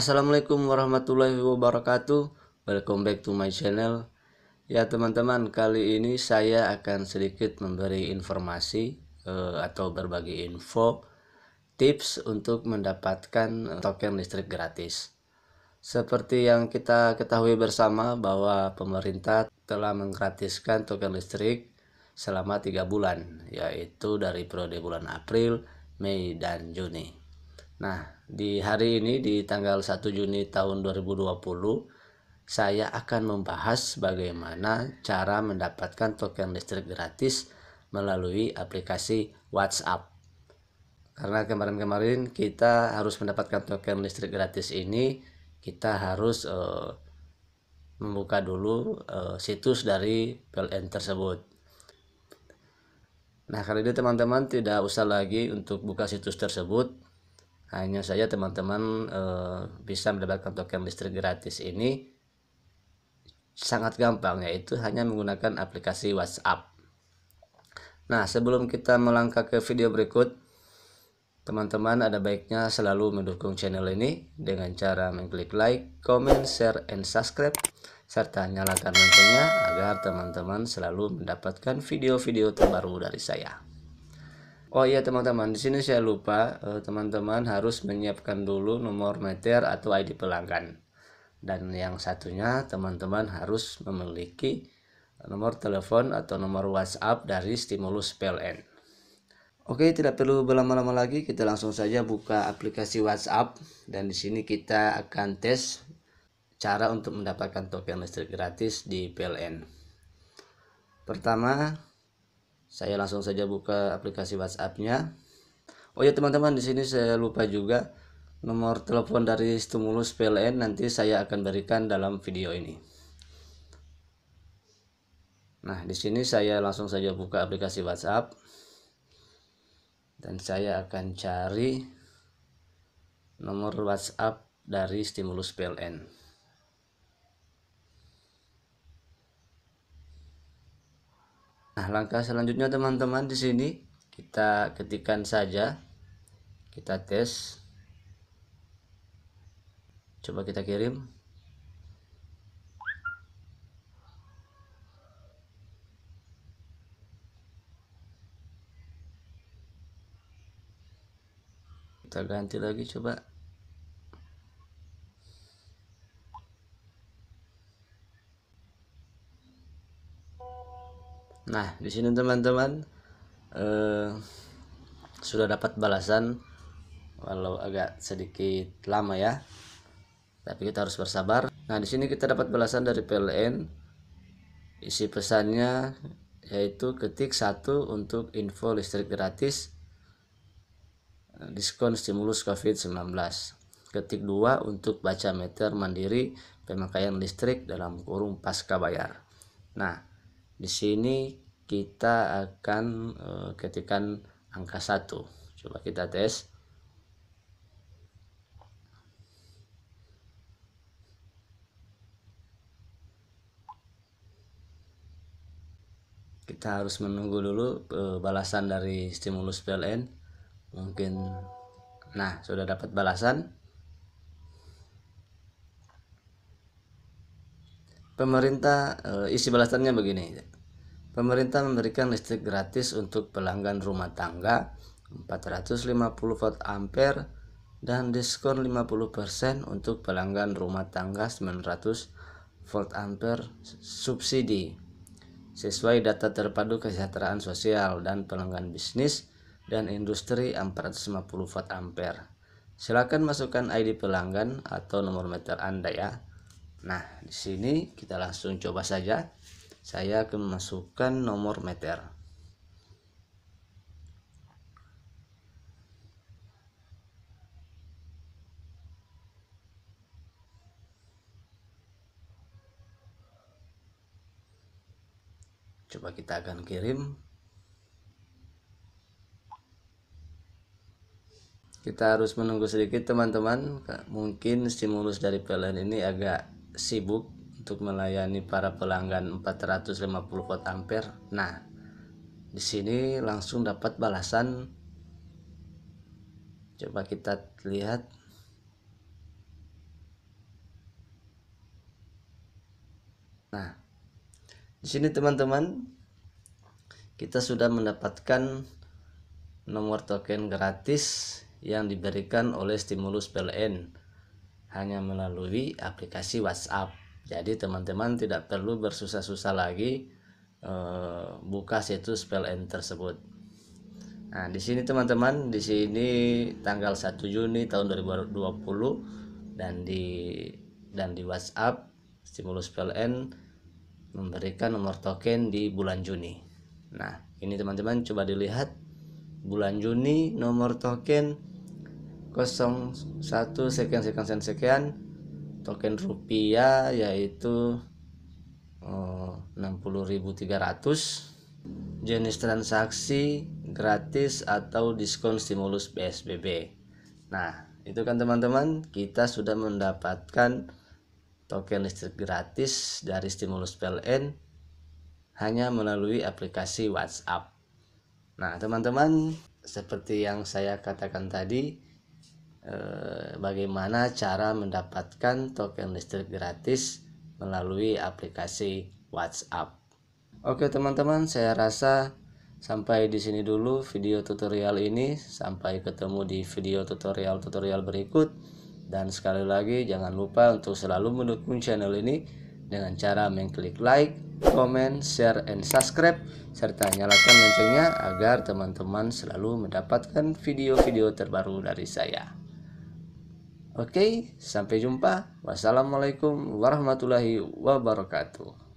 Assalamualaikum warahmatullahi wabarakatuh Welcome back to my channel Ya teman-teman kali ini saya akan sedikit memberi informasi eh, Atau berbagi info Tips untuk mendapatkan token listrik gratis Seperti yang kita ketahui bersama bahwa pemerintah telah menggratiskan token listrik selama 3 bulan Yaitu dari periode bulan April, Mei, dan Juni Nah, di hari ini di tanggal 1 Juni tahun 2020 saya akan membahas bagaimana cara mendapatkan token listrik gratis melalui aplikasi WhatsApp. Karena kemarin-kemarin kita harus mendapatkan token listrik gratis ini, kita harus uh, membuka dulu uh, situs dari PLN tersebut. Nah, kali gitu, ini teman-teman tidak usah lagi untuk buka situs tersebut hanya saja teman-teman e, bisa mendapatkan token listrik gratis ini sangat gampang yaitu hanya menggunakan aplikasi WhatsApp. Nah, sebelum kita melangkah ke video berikut, teman-teman ada baiknya selalu mendukung channel ini dengan cara mengklik like, comment, share, and subscribe serta nyalakan loncengnya agar teman-teman selalu mendapatkan video-video terbaru dari saya. Oh iya teman-teman, di sini saya lupa eh, teman-teman harus menyiapkan dulu nomor meter atau ID pelanggan. Dan yang satunya teman-teman harus memiliki nomor telepon atau nomor WhatsApp dari Stimulus PLN. Oke, tidak perlu berlama-lama lagi, kita langsung saja buka aplikasi WhatsApp dan di sini kita akan tes cara untuk mendapatkan token listrik gratis di PLN. Pertama, saya langsung saja buka aplikasi WhatsApp-nya. Oh ya teman-teman, di sini saya lupa juga nomor telepon dari Stimulus PLN nanti saya akan berikan dalam video ini. Nah, di sini saya langsung saja buka aplikasi WhatsApp dan saya akan cari nomor WhatsApp dari Stimulus PLN. Nah, langkah selanjutnya teman-teman di sini kita ketikkan saja. Kita tes. Coba kita kirim. Kita ganti lagi coba. Nah, di sini teman-teman eh, sudah dapat balasan walau agak sedikit lama ya. Tapi kita harus bersabar. Nah, di sini kita dapat balasan dari PLN. Isi pesannya yaitu ketik satu untuk info listrik gratis eh, diskon stimulus COVID-19. Ketik dua untuk baca meter mandiri pemakaian listrik dalam kurung pasca bayar. Nah, di sini kita akan eh, ketikkan angka satu Coba kita tes. Kita harus menunggu dulu eh, balasan dari stimulus PLN. Mungkin nah, sudah dapat balasan. pemerintah eh, isi balasannya begini pemerintah memberikan listrik gratis untuk pelanggan rumah tangga 450 volt ampere dan diskon 50% untuk pelanggan rumah tangga 900 volt ampere subsidi sesuai data terpadu kesejahteraan sosial dan pelanggan bisnis dan industri 450 volt ampere silakan masukkan ID pelanggan atau nomor meter Anda ya Nah, di sini kita langsung coba saja. Saya akan masukkan nomor meter. Coba kita akan kirim. Kita harus menunggu sedikit teman-teman. Mungkin stimulus dari PLN ini agak sibuk untuk melayani para pelanggan 450 volt ampere. Nah, di sini langsung dapat balasan. Coba kita lihat. Nah, di sini teman-teman kita sudah mendapatkan nomor token gratis yang diberikan oleh stimulus PLN hanya melalui aplikasi WhatsApp. Jadi teman-teman tidak perlu bersusah-susah lagi e, buka situs spell PLN tersebut. Nah, di sini teman-teman, di sini tanggal 1 Juni tahun 2020 dan di dan di WhatsApp stimulus PLN memberikan nomor token di bulan Juni. Nah, ini teman-teman coba dilihat bulan Juni nomor token 01 sekian sekian sekian sekian token rupiah yaitu oh, eh, 60.300 jenis transaksi gratis atau diskon stimulus PSBB nah itu kan teman-teman kita sudah mendapatkan token listrik gratis dari stimulus PLN hanya melalui aplikasi WhatsApp. Nah, teman-teman, seperti yang saya katakan tadi, Eh, bagaimana cara mendapatkan token listrik gratis melalui aplikasi WhatsApp. Oke teman-teman, saya rasa sampai di sini dulu video tutorial ini. Sampai ketemu di video tutorial-tutorial berikut. Dan sekali lagi jangan lupa untuk selalu mendukung channel ini dengan cara mengklik like, comment, share, and subscribe serta nyalakan loncengnya agar teman-teman selalu mendapatkan video-video terbaru dari saya. Oke, sampai jumpa. Wassalamualaikum warahmatullahi wabarakatuh.